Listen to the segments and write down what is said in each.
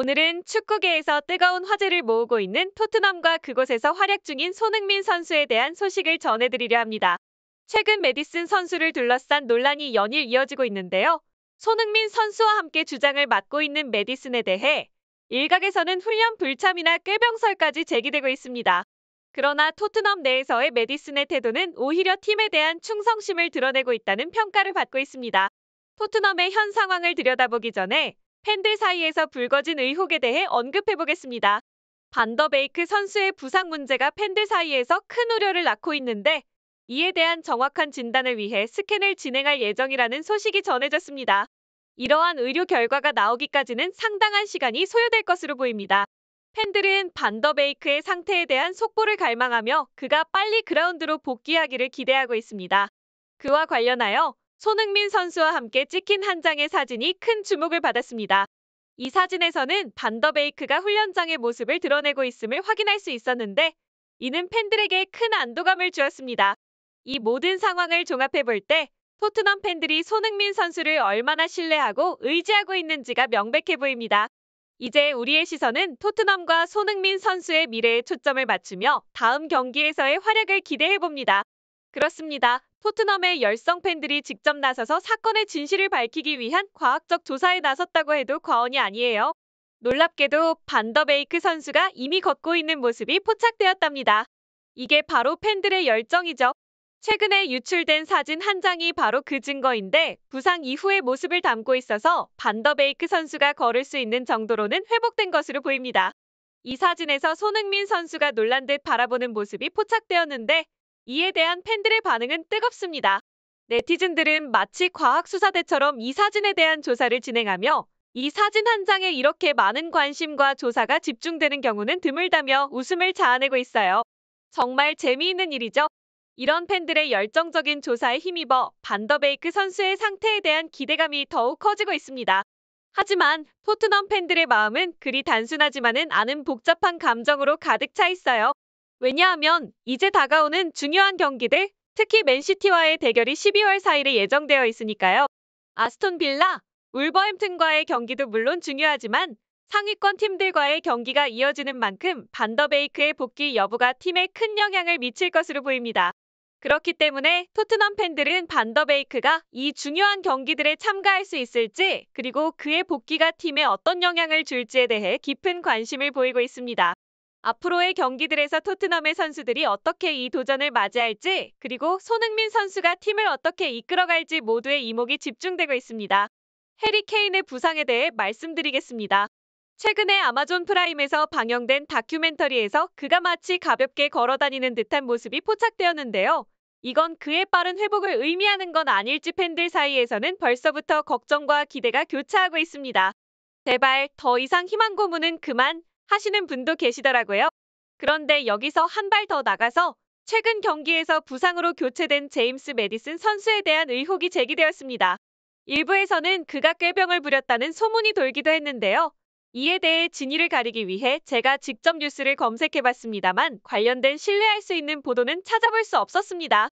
오늘은 축구계에서 뜨거운 화제를 모으고 있는 토트넘과 그곳에서 활약 중인 손흥민 선수에 대한 소식을 전해드리려 합니다. 최근 메디슨 선수를 둘러싼 논란이 연일 이어지고 있는데요. 손흥민 선수와 함께 주장을 맡고 있는 메디슨에 대해 일각에서는 훈련 불참이나 꾀병설까지 제기되고 있습니다. 그러나 토트넘 내에서의 메디슨의 태도는 오히려 팀에 대한 충성심을 드러내고 있다는 평가를 받고 있습니다. 토트넘의 현 상황을 들여다보기 전에 팬들 사이에서 불거진 의혹에 대해 언급해보겠습니다. 반더베이크 선수의 부상 문제가 팬들 사이에서 큰 우려를 낳고 있는데 이에 대한 정확한 진단을 위해 스캔을 진행할 예정이라는 소식이 전해졌습니다. 이러한 의료 결과가 나오기까지는 상당한 시간이 소요될 것으로 보입니다. 팬들은 반더베이크의 상태에 대한 속보를 갈망하며 그가 빨리 그라운드로 복귀하기를 기대하고 있습니다. 그와 관련하여 손흥민 선수와 함께 찍힌 한 장의 사진이 큰 주목을 받았습니다. 이 사진에서는 반더베이크가 훈련장의 모습을 드러내고 있음을 확인할 수 있었는데 이는 팬들에게 큰 안도감을 주었습니다. 이 모든 상황을 종합해 볼 때 토트넘 팬들이 손흥민 선수를 얼마나 신뢰하고 의지하고 있는지가 명백해 보입니다. 이제 우리의 시선은 토트넘과 손흥민 선수의 미래에 초점을 맞추며 다음 경기에서의 활약을 기대해 봅니다. 그렇습니다. 토트넘의 열성 팬들이 직접 나서서 사건의 진실을 밝히기 위한 과학적 조사에 나섰다고 해도 과언이 아니에요. 놀랍게도 반더베이크 선수가 이미 걷고 있는 모습이 포착되었답니다. 이게 바로 팬들의 열정이죠. 최근에 유출된 사진 한 장이 바로 그 증거인데 부상 이후의 모습을 담고 있어서 반더베이크 선수가 걸을 수 있는 정도로는 회복된 것으로 보입니다. 이 사진에서 손흥민 선수가 놀란 듯 바라보는 모습이 포착되었는데 이에 대한 팬들의 반응은 뜨겁습니다. 네티즌들은 마치 과학수사대처럼 이 사진에 대한 조사를 진행하며 이 사진 한 장에 이렇게 많은 관심과 조사가 집중되는 경우는 드물다며 웃음을 자아내고 있어요. 정말 재미있는 일이죠. 이런 팬들의 열정적인 조사에 힘입어 반더베이크 선수의 상태에 대한 기대감이 더욱 커지고 있습니다. 하지만 토트넘 팬들의 마음은 그리 단순하지만은 않은 복잡한 감정으로 가득 차 있어요. 왜냐하면 이제 다가오는 중요한 경기들, 특히 맨시티와의 대결이 12월 4일에 예정되어 있으니까요. 아스톤 빌라, 울버햄튼과의 경기도 물론 중요하지만 상위권 팀들과의 경기가 이어지는 만큼 반더베이크의 복귀 여부가 팀에 큰 영향을 미칠 것으로 보입니다. 그렇기 때문에 토트넘 팬들은 반더베이크가 이 중요한 경기들에 참가할 수 있을지 그리고 그의 복귀가 팀에 어떤 영향을 줄지에 대해 깊은 관심을 보이고 있습니다. 앞으로의 경기들에서 토트넘의 선수들이 어떻게 이 도전을 맞이할지 그리고 손흥민 선수가 팀을 어떻게 이끌어갈지 모두의 이목이 집중되고 있습니다. 해리 케인의 부상에 대해 말씀드리겠습니다. 최근에 아마존 프라임에서 방영된 다큐멘터리에서 그가 마치 가볍게 걸어다니는 듯한 모습이 포착되었는데요. 이건 그의 빠른 회복을 의미하는 건 아닐지 팬들 사이에서는 벌써부터 걱정과 기대가 교차하고 있습니다. 제발 더 이상 희망 고문은 그만 하시는 분도 계시더라고요. 그런데 여기서 한 발 더 나가서 최근 경기에서 부상으로 교체된 제임스 메디슨 선수에 대한 의혹이 제기되었습니다. 일부에서는 그가 꾀병을 부렸다는 소문이 돌기도 했는데요. 이에 대해 진위를 가리기 위해 제가 직접 뉴스를 검색해봤습니다만 관련된 신뢰할 수 있는 보도는 찾아볼 수 없었습니다.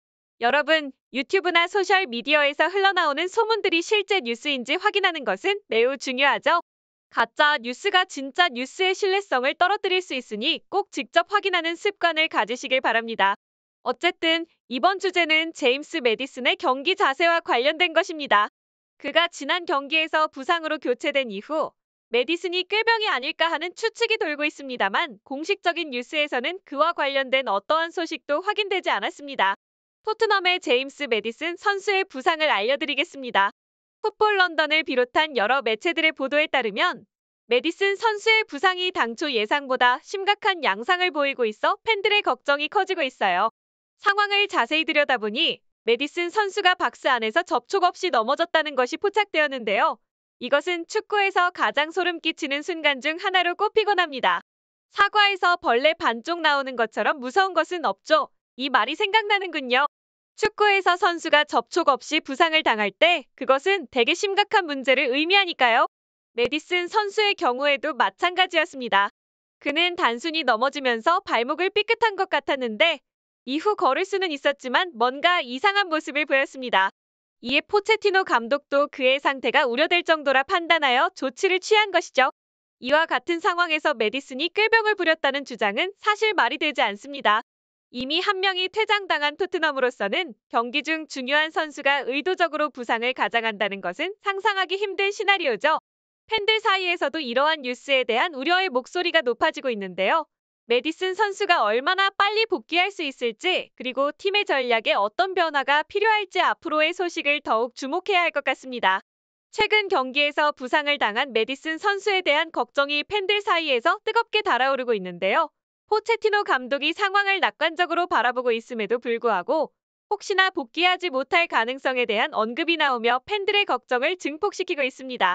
여러분, 유튜브나 소셜미디어에서 흘러나오는 소문들이 실제 뉴스인지 확인하는 것은 매우 중요하죠. 가짜 뉴스가 진짜 뉴스의 신뢰성을 떨어뜨릴 수 있으니 꼭 직접 확인하는 습관을 가지시길 바랍니다. 어쨌든 이번 주제는 제임스 메디슨의 경기 자세와 관련된 것입니다. 그가 지난 경기에서 부상으로 교체된 이후 메디슨이 꾀병이 아닐까 하는 추측이 돌고 있습니다만 공식적인 뉴스에서는 그와 관련된 어떠한 소식도 확인되지 않았습니다. 토트넘의 제임스 메디슨 선수의 부상을 알려드리겠습니다. 풋볼 런던을 비롯한 여러 매체들의 보도에 따르면 메디슨 선수의 부상이 당초 예상보다 심각한 양상을 보이고 있어 팬들의 걱정이 커지고 있어요. 상황을 자세히 들여다보니 메디슨 선수가 박스 안에서 접촉 없이 넘어졌다는 것이 포착되었는데요. 이것은 축구에서 가장 소름 끼치는 순간 중 하나로 꼽히곤 합니다. 사과에서 벌레 반쪽 나오는 것처럼 무서운 것은 없죠. 이 말이 생각나는군요. 축구에서 선수가 접촉 없이 부상을 당할 때 그것은 되게 심각한 문제를 의미하니까요. 메디슨 선수의 경우에도 마찬가지였습니다. 그는 단순히 넘어지면서 발목을 삐끗한 것 같았는데 이후 걸을 수는 있었지만 뭔가 이상한 모습을 보였습니다. 이에 포체티노 감독도 그의 상태가 우려될 정도라 판단하여 조치를 취한 것이죠. 이와 같은 상황에서 메디슨이 꾀병을 부렸다는 주장은 사실 말이 되지 않습니다. 이미 한 명이 퇴장당한 토트넘으로서는 경기 중 중요한 선수가 의도적으로 부상을 가장한다는 것은 상상하기 힘든 시나리오죠. 팬들 사이에서도 이러한 뉴스에 대한 우려의 목소리가 높아지고 있는데요. 메디슨 선수가 얼마나 빨리 복귀할 수 있을지 그리고 팀의 전략에 어떤 변화가 필요할지 앞으로의 소식을 더욱 주목해야 할 것 같습니다. 최근 경기에서 부상을 당한 메디슨 선수에 대한 걱정이 팬들 사이에서 뜨겁게 달아오르고 있는데요. 포체티노 감독이 상황을 낙관적으로 바라보고 있음에도 불구하고 혹시나 복귀하지 못할 가능성에 대한 언급이 나오며 팬들의 걱정을 증폭시키고 있습니다.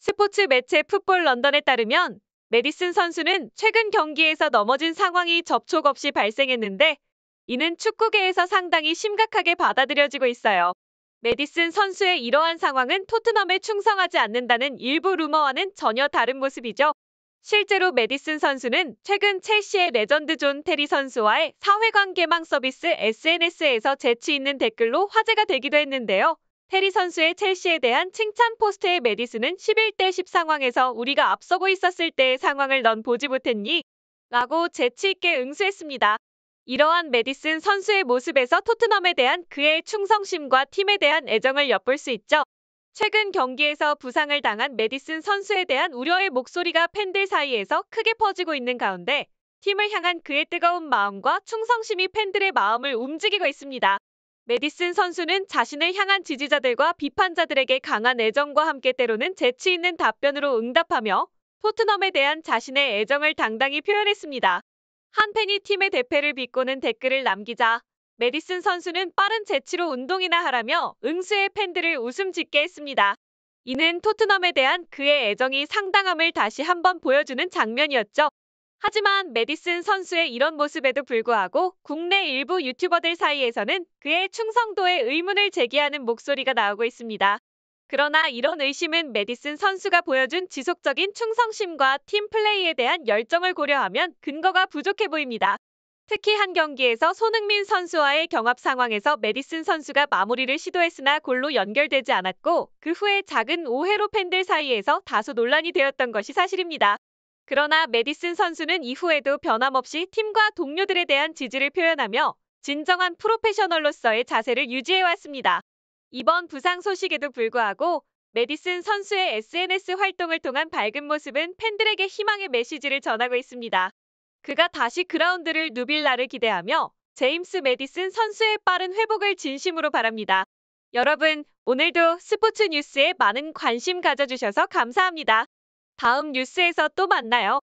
스포츠 매체 풋볼 런던에 따르면 메디슨 선수는 최근 경기에서 넘어진 상황이 접촉 없이 발생했는데 이는 축구계에서 상당히 심각하게 받아들여지고 있어요. 메디슨 선수의 이러한 상황은 토트넘에 충성하지 않는다는 일부 루머와는 전혀 다른 모습이죠. 실제로 메디슨 선수는 최근 첼시의 레전드 존 테리 선수와의 사회관계망 서비스 SNS에서 재치 있는 댓글로 화제가 되기도 했는데요. 테리 선수의 첼시에 대한 칭찬 포스트에 메디슨은 11대10 상황에서 우리가 앞서고 있었을 때의 상황을 넌 보지 못했니? 라고 재치있게 응수했습니다. 이러한 메디슨 선수의 모습에서 토트넘에 대한 그의 충성심과 팀에 대한 애정을 엿볼 수 있죠. 최근 경기에서 부상을 당한 메디슨 선수에 대한 우려의 목소리가 팬들 사이에서 크게 퍼지고 있는 가운데 팀을 향한 그의 뜨거운 마음과 충성심이 팬들의 마음을 움직이고 있습니다. 메디슨 선수는 자신을 향한 지지자들과 비판자들에게 강한 애정과 함께 때로는 재치 있는 답변으로 응답하며 토트넘에 대한 자신의 애정을 당당히 표현했습니다. 한 팬이 팀의 대패를 비꼬는 댓글을 남기자 메디슨 선수는 빠른 재치로 운동이나 하라며 응수의 팬들을 웃음 짓게 했습니다. 이는 토트넘에 대한 그의 애정이 상당함을 다시 한번 보여주는 장면이었죠. 하지만 메디슨 선수의 이런 모습에도 불구하고 국내 일부 유튜버들 사이에서는 그의 충성도에 의문을 제기하는 목소리가 나오고 있습니다. 그러나 이런 의심은 메디슨 선수가 보여준 지속적인 충성심과 팀 플레이에 대한 열정을 고려하면 근거가 부족해 보입니다. 특히 한 경기에서 손흥민 선수와의 경합 상황에서 메디슨 선수가 마무리를 시도했으나 골로 연결되지 않았고 그 후에 작은 오해로 팬들 사이에서 다소 논란이 되었던 것이 사실입니다. 그러나 메디슨 선수는 이후에도 변함없이 팀과 동료들에 대한 지지를 표현하며 진정한 프로페셔널로서의 자세를 유지해왔습니다. 이번 부상 소식에도 불구하고 메디슨 선수의 SNS 활동을 통한 밝은 모습은 팬들에게 희망의 메시지를 전하고 있습니다. 그가 다시 그라운드를 누빌 날을 기대하며 제임스 메디슨 선수의 빠른 회복을 진심으로 바랍니다. 여러분, 오늘도 스포츠 뉴스에 많은 관심 가져주셔서 감사합니다. 다음 뉴스에서 또 만나요.